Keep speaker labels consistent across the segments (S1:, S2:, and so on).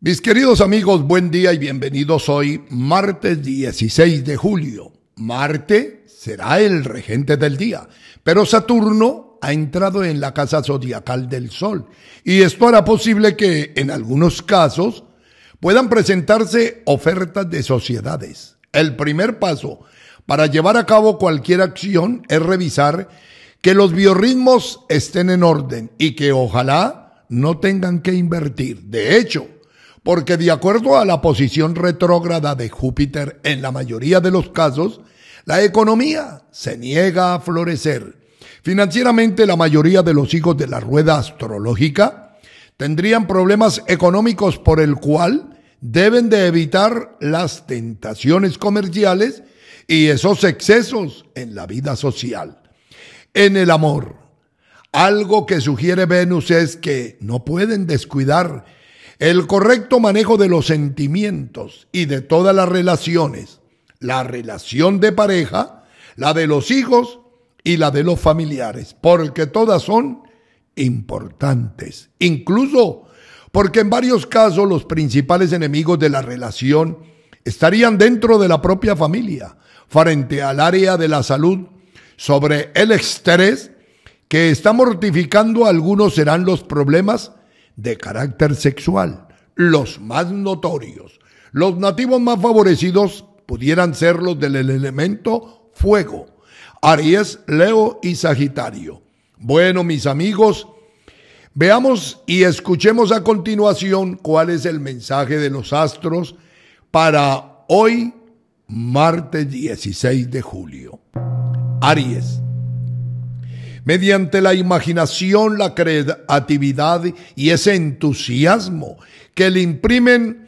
S1: Mis queridos amigos, buen día y bienvenidos hoy, martes 16 de julio. Marte será el regente del día, pero Saturno ha entrado en la casa zodiacal del Sol y esto hará posible que en algunos casos puedan presentarse ofertas de sociedades. El primer paso para llevar a cabo cualquier acción es revisar que los biorritmos estén en orden y que ojalá no tengan que invertir. De hecho, porque de acuerdo a la posición retrógrada de Júpiter en la mayoría de los casos, la economía se niega a florecer. Financieramente la mayoría de los hijos de la rueda astrológica tendrían problemas económicos por el cual deben de evitar las tentaciones comerciales y esos excesos en la vida social. En el amor, algo que sugiere Venus es que no pueden descuidar el correcto manejo de los sentimientos y de todas las relaciones, la relación de pareja, la de los hijos y la de los familiares, porque todas son importantes. Incluso porque en varios casos los principales enemigos de la relación estarían dentro de la propia familia, frente al área de la salud, sobre el estrés que está mortificando algunos serán los problemas de carácter sexual, los más notorios. Los nativos más favorecidos pudieran ser los del elemento fuego, Aries, Leo y Sagitario. Bueno, mis amigos, veamos y escuchemos a continuación cuál es el mensaje de los astros para hoy, martes 16 de julio. Aries mediante la imaginación, la creatividad y ese entusiasmo que le imprimen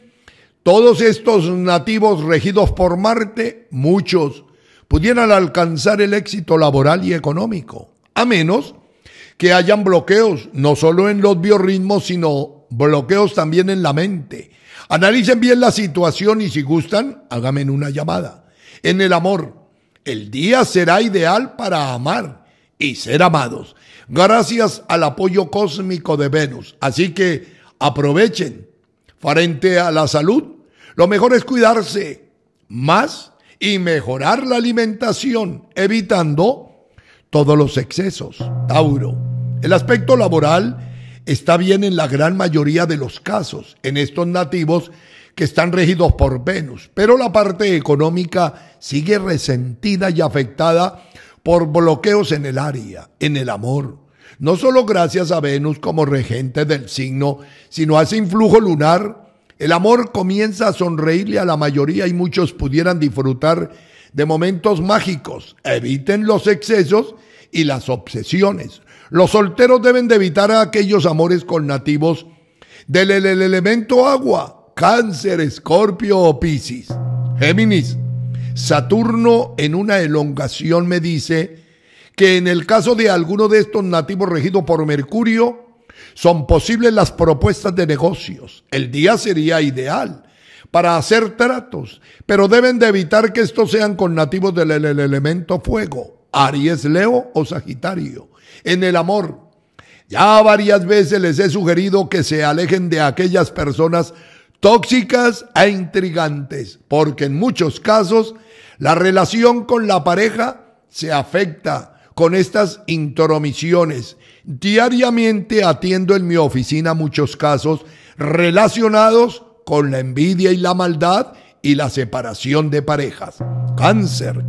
S1: todos estos nativos regidos por Marte, muchos pudieran alcanzar el éxito laboral y económico, a menos que hayan bloqueos, no solo en los biorritmos, sino bloqueos también en la mente. Analicen bien la situación y si gustan, háganme una llamada. En el amor, el día será ideal para amar y ser amados, gracias al apoyo cósmico de Venus. Así que aprovechen. Frente a la salud, lo mejor es cuidarse más y mejorar la alimentación, evitando todos los excesos. Tauro, el aspecto laboral está bien en la gran mayoría de los casos, en estos nativos que están regidos por Venus, pero la parte económica sigue resentida y afectada por bloqueos en el área, en el amor. No solo gracias a Venus como regente del signo, sino a ese influjo lunar, el amor comienza a sonreírle a la mayoría y muchos pudieran disfrutar de momentos mágicos. Eviten los excesos y las obsesiones. Los solteros deben de evitar aquellos amores con nativos del elemento agua, cáncer, escorpio o piscis. Géminis. Saturno en una elongación me dice que en el caso de alguno de estos nativos regidos por Mercurio, son posibles las propuestas de negocios. El día sería ideal para hacer tratos, pero deben de evitar que estos sean con nativos del elemento fuego, Aries, Leo o Sagitario. En el amor, ya varias veces les he sugerido que se alejen de aquellas personas tóxicas e intrigantes, porque en muchos casos la relación con la pareja se afecta con estas intromisiones. Diariamente atiendo en mi oficina muchos casos relacionados con la envidia y la maldad y la separación de parejas. Cáncer.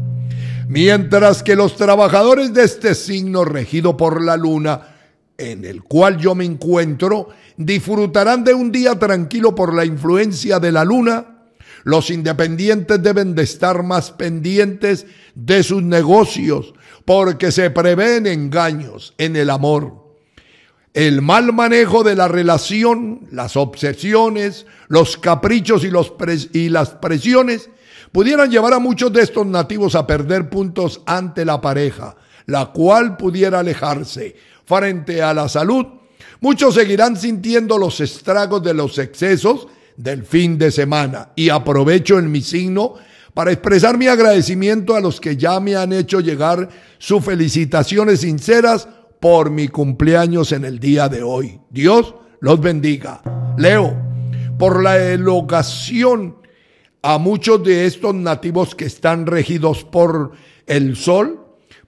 S1: Mientras que los trabajadores de este signo regido por la luna, en el cual yo me encuentro, disfrutarán de un día tranquilo por la influencia de la luna los independientes deben de estar más pendientes de sus negocios porque se prevén engaños en el amor. El mal manejo de la relación, las obsesiones, los caprichos y, y las presiones pudieran llevar a muchos de estos nativos a perder puntos ante la pareja, la cual pudiera alejarse frente a la salud Muchos seguirán sintiendo los estragos de los excesos del fin de semana. Y aprovecho en mi signo para expresar mi agradecimiento a los que ya me han hecho llegar sus felicitaciones sinceras por mi cumpleaños en el día de hoy. Dios los bendiga. Leo, por la elogación a muchos de estos nativos que están regidos por el sol,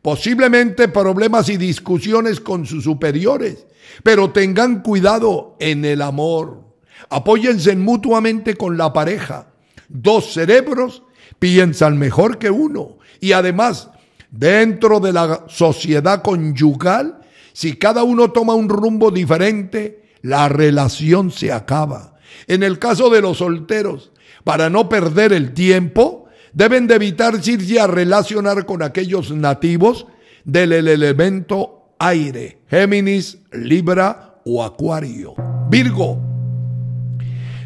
S1: posiblemente problemas y discusiones con sus superiores, pero tengan cuidado en el amor. Apóyense mutuamente con la pareja. Dos cerebros piensan mejor que uno. Y además, dentro de la sociedad conyugal, si cada uno toma un rumbo diferente, la relación se acaba. En el caso de los solteros, para no perder el tiempo, deben de evitar irse a relacionar con aquellos nativos del elemento aire, Géminis, Libra o Acuario. Virgo,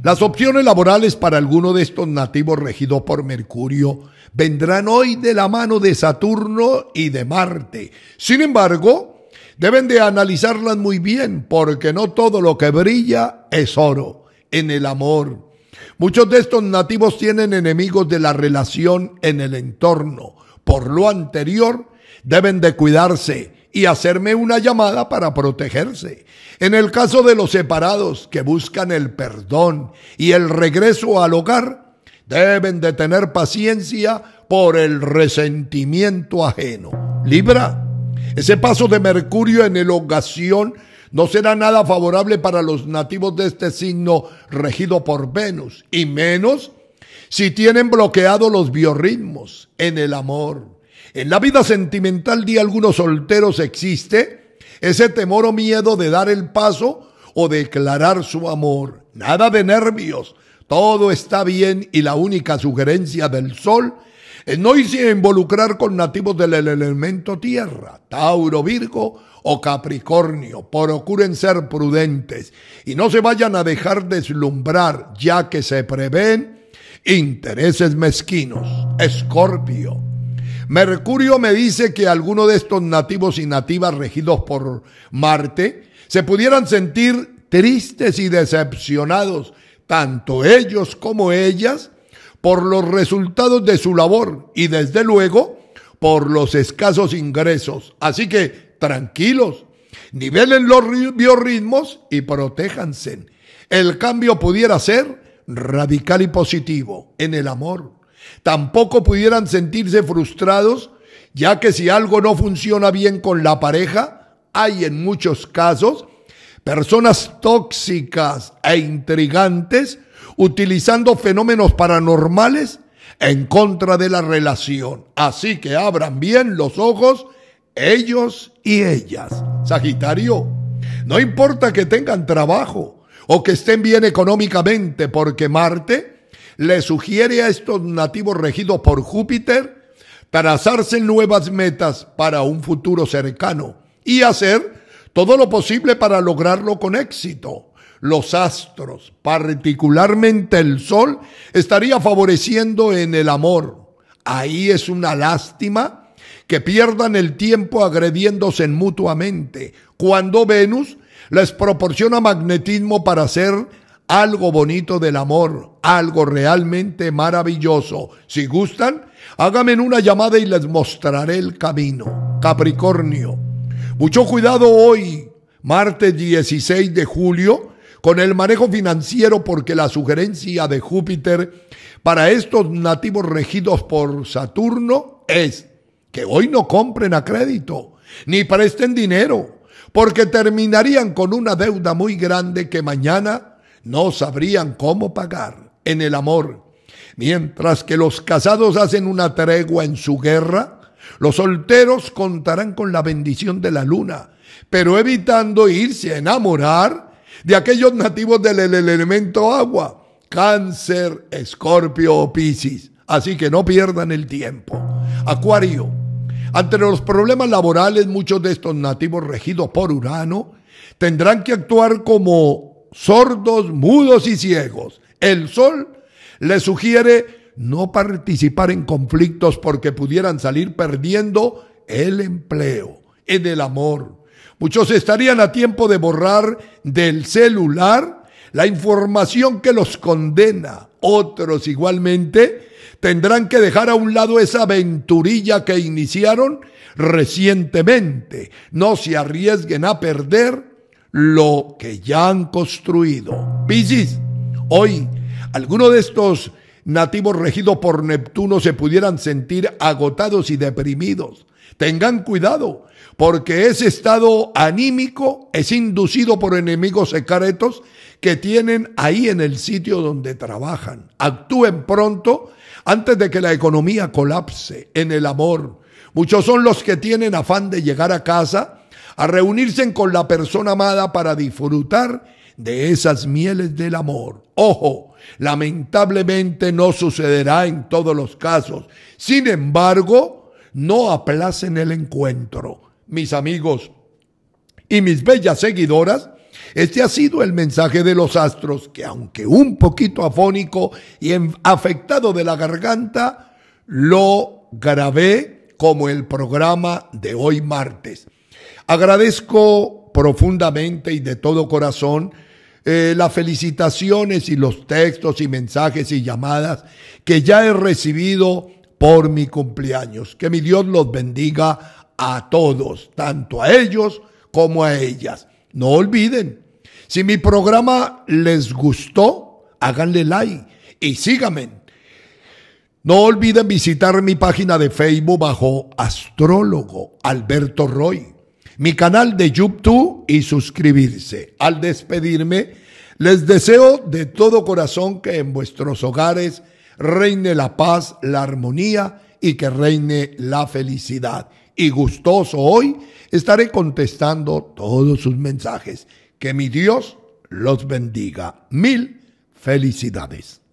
S1: las opciones laborales para alguno de estos nativos regidos por Mercurio vendrán hoy de la mano de Saturno y de Marte. Sin embargo, deben de analizarlas muy bien porque no todo lo que brilla es oro en el amor. Muchos de estos nativos tienen enemigos de la relación en el entorno. Por lo anterior, deben de cuidarse y hacerme una llamada para protegerse. En el caso de los separados que buscan el perdón y el regreso al hogar, deben de tener paciencia por el resentimiento ajeno. Libra, ese paso de Mercurio en el elogación no será nada favorable para los nativos de este signo regido por Venus, y menos si tienen bloqueados los biorritmos en el amor. En la vida sentimental de algunos solteros existe ese temor o miedo de dar el paso o declarar su amor. Nada de nervios, todo está bien y la única sugerencia del sol es no irse involucrar con nativos del elemento tierra, Tauro, Virgo o Capricornio. Procuren ser prudentes y no se vayan a dejar deslumbrar ya que se prevén intereses mezquinos. Escorpio. Mercurio me dice que algunos de estos nativos y nativas regidos por Marte se pudieran sentir tristes y decepcionados, tanto ellos como ellas, por los resultados de su labor y desde luego por los escasos ingresos. Así que tranquilos, nivelen los biorritmos y protéjanse. El cambio pudiera ser radical y positivo en el amor, tampoco pudieran sentirse frustrados, ya que si algo no funciona bien con la pareja, hay en muchos casos personas tóxicas e intrigantes utilizando fenómenos paranormales en contra de la relación. Así que abran bien los ojos ellos y ellas. Sagitario, no importa que tengan trabajo o que estén bien económicamente, porque Marte le sugiere a estos nativos regidos por Júpiter trazarse nuevas metas para un futuro cercano y hacer todo lo posible para lograrlo con éxito. Los astros, particularmente el Sol, estaría favoreciendo en el amor. Ahí es una lástima que pierdan el tiempo agrediéndose mutuamente, cuando Venus les proporciona magnetismo para hacer algo bonito del amor, algo realmente maravilloso. Si gustan, háganme una llamada y les mostraré el camino. Capricornio, mucho cuidado hoy, martes 16 de julio, con el manejo financiero porque la sugerencia de Júpiter para estos nativos regidos por Saturno es que hoy no compren a crédito ni presten dinero, porque terminarían con una deuda muy grande que mañana no sabrían cómo pagar en el amor. Mientras que los casados hacen una tregua en su guerra, los solteros contarán con la bendición de la luna, pero evitando irse a enamorar de aquellos nativos del elemento agua, cáncer, escorpio o piscis. Así que no pierdan el tiempo. Acuario. Ante los problemas laborales, muchos de estos nativos regidos por Urano tendrán que actuar como sordos, mudos y ciegos el sol le sugiere no participar en conflictos porque pudieran salir perdiendo el empleo, en el amor. Muchos estarían a tiempo de borrar del celular la información que los condena. Otros igualmente tendrán que dejar a un lado esa aventurilla que iniciaron recientemente. No se arriesguen a perder lo que ya han construido. Hoy, algunos de estos nativos regidos por Neptuno se pudieran sentir agotados y deprimidos. Tengan cuidado, porque ese estado anímico es inducido por enemigos secretos que tienen ahí en el sitio donde trabajan. Actúen pronto antes de que la economía colapse en el amor. Muchos son los que tienen afán de llegar a casa, a reunirse con la persona amada para disfrutar de esas mieles del amor. Ojo, lamentablemente no sucederá en todos los casos. Sin embargo, no aplacen el encuentro. Mis amigos y mis bellas seguidoras, este ha sido el mensaje de los astros que aunque un poquito afónico y afectado de la garganta, lo grabé como el programa de hoy martes. Agradezco profundamente y de todo corazón eh, las felicitaciones y los textos y mensajes y llamadas que ya he recibido por mi cumpleaños. Que mi Dios los bendiga a todos, tanto a ellos como a ellas. No olviden, si mi programa les gustó, háganle like y síganme. No olviden visitar mi página de Facebook bajo astrólogo Alberto Roy mi canal de YouTube y suscribirse. Al despedirme, les deseo de todo corazón que en vuestros hogares reine la paz, la armonía y que reine la felicidad. Y gustoso hoy estaré contestando todos sus mensajes. Que mi Dios los bendiga. Mil felicidades.